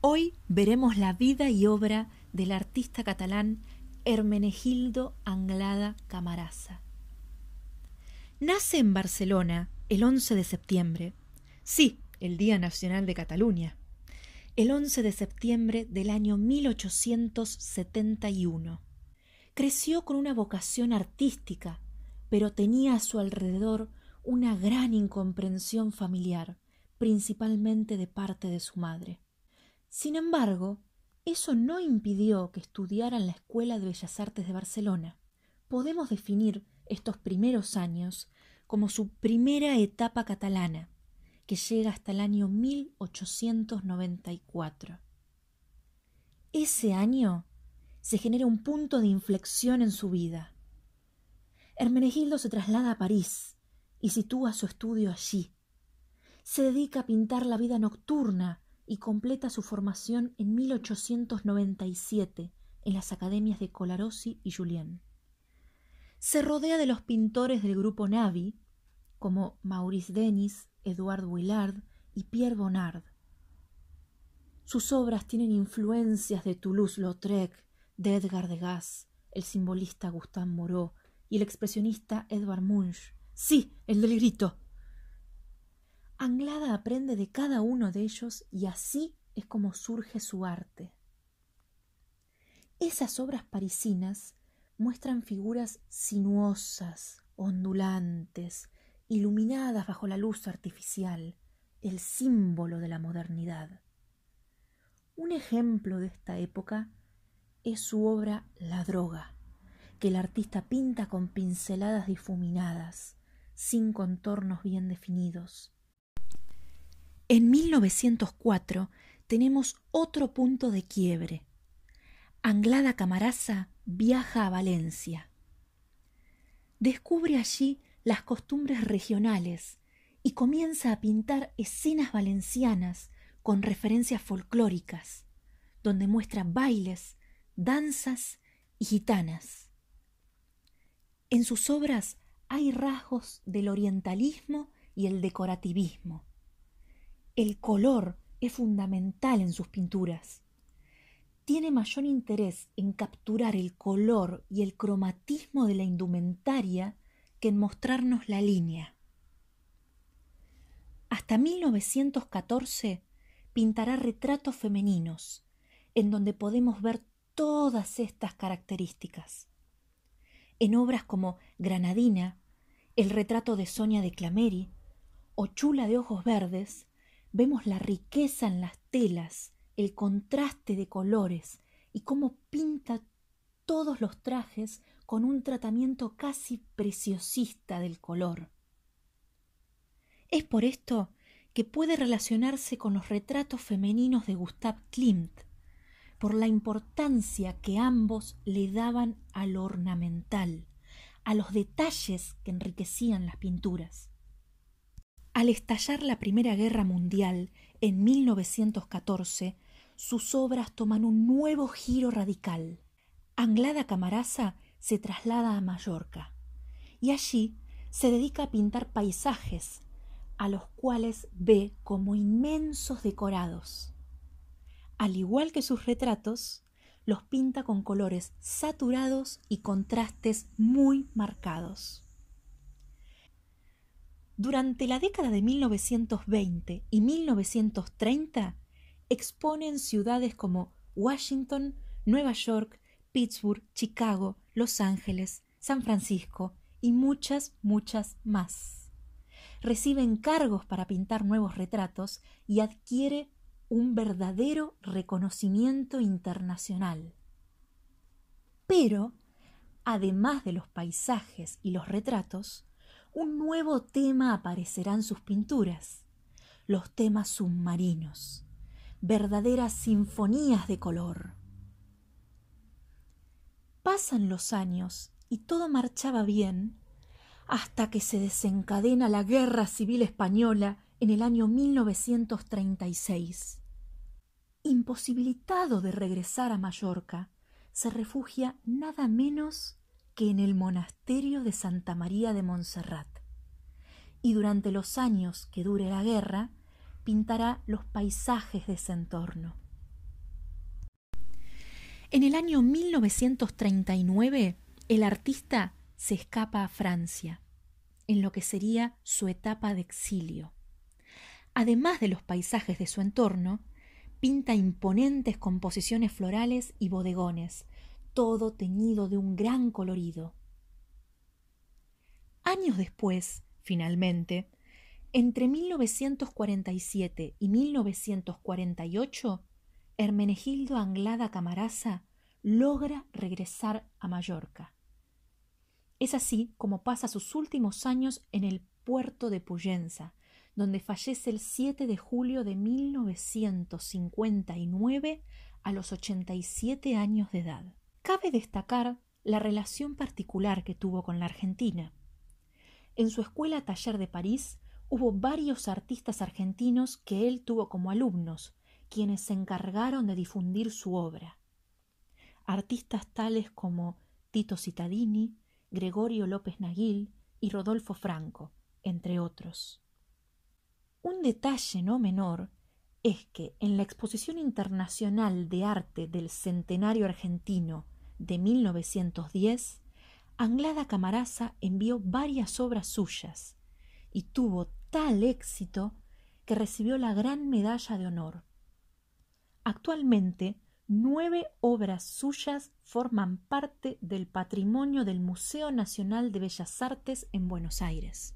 Hoy veremos la vida y obra del artista catalán Hermenegildo Anglada Camarasa. Nace en Barcelona el 11 de septiembre, sí, el Día Nacional de Cataluña, el 11 de septiembre del año 1871. Creció con una vocación artística, pero tenía a su alrededor una gran incomprensión familiar, principalmente de parte de su madre. Sin embargo, eso no impidió que estudiara en la Escuela de Bellas Artes de Barcelona. Podemos definir estos primeros años como su primera etapa catalana, que llega hasta el año 1894. Ese año se genera un punto de inflexión en su vida. Hermenegildo se traslada a París y sitúa su estudio allí. Se dedica a pintar la vida nocturna y completa su formación en 1897 en las academias de Colarossi y Julien. Se rodea de los pintores del grupo Navi, como Maurice Denis, Edouard Willard y Pierre Bonnard. Sus obras tienen influencias de Toulouse-Lautrec, de Edgar Degas, el simbolista Gustave Moreau y el expresionista Edvard Munch. Sí, el del grito. Anglada aprende de cada uno de ellos y así es como surge su arte. Esas obras parisinas muestran figuras sinuosas, ondulantes, iluminadas bajo la luz artificial, el símbolo de la modernidad. Un ejemplo de esta época es su obra La droga, que el artista pinta con pinceladas difuminadas, sin contornos bien definidos, en 1904 tenemos otro punto de quiebre. Anglada Camarasa viaja a Valencia. Descubre allí las costumbres regionales y comienza a pintar escenas valencianas con referencias folclóricas, donde muestra bailes, danzas y gitanas. En sus obras hay rasgos del orientalismo y el decorativismo, el color es fundamental en sus pinturas. Tiene mayor interés en capturar el color y el cromatismo de la indumentaria que en mostrarnos la línea. Hasta 1914 pintará retratos femeninos, en donde podemos ver todas estas características. En obras como Granadina, el retrato de Sonia de Clameri o Chula de Ojos Verdes, Vemos la riqueza en las telas, el contraste de colores y cómo pinta todos los trajes con un tratamiento casi preciosista del color. Es por esto que puede relacionarse con los retratos femeninos de Gustav Klimt, por la importancia que ambos le daban al ornamental, a los detalles que enriquecían las pinturas. Al estallar la Primera Guerra Mundial en 1914, sus obras toman un nuevo giro radical. Anglada Camarasa se traslada a Mallorca y allí se dedica a pintar paisajes, a los cuales ve como inmensos decorados. Al igual que sus retratos, los pinta con colores saturados y contrastes muy marcados. Durante la década de 1920 y 1930 expone en ciudades como Washington, Nueva York, Pittsburgh, Chicago, Los Ángeles, San Francisco y muchas, muchas más. Recibe encargos para pintar nuevos retratos y adquiere un verdadero reconocimiento internacional. Pero, además de los paisajes y los retratos, un nuevo tema aparecerá en sus pinturas, los temas submarinos, verdaderas sinfonías de color. Pasan los años y todo marchaba bien hasta que se desencadena la Guerra Civil Española en el año 1936. Imposibilitado de regresar a Mallorca, se refugia nada menos que en el monasterio de Santa María de Montserrat. Y durante los años que dure la guerra, pintará los paisajes de ese entorno. En el año 1939, el artista se escapa a Francia, en lo que sería su etapa de exilio. Además de los paisajes de su entorno, pinta imponentes composiciones florales y bodegones, todo teñido de un gran colorido. Años después, finalmente, entre 1947 y 1948, Hermenegildo Anglada Camarasa logra regresar a Mallorca. Es así como pasa sus últimos años en el puerto de Puyenza, donde fallece el 7 de julio de 1959 a los 87 años de edad. Cabe destacar la relación particular que tuvo con la Argentina. En su escuela taller de París hubo varios artistas argentinos que él tuvo como alumnos, quienes se encargaron de difundir su obra. Artistas tales como Tito Citadini, Gregorio López Naguil y Rodolfo Franco, entre otros. Un detalle no menor es que en la Exposición Internacional de Arte del Centenario Argentino de 1910, Anglada Camarasa envió varias obras suyas y tuvo tal éxito que recibió la gran medalla de honor. Actualmente, nueve obras suyas forman parte del patrimonio del Museo Nacional de Bellas Artes en Buenos Aires.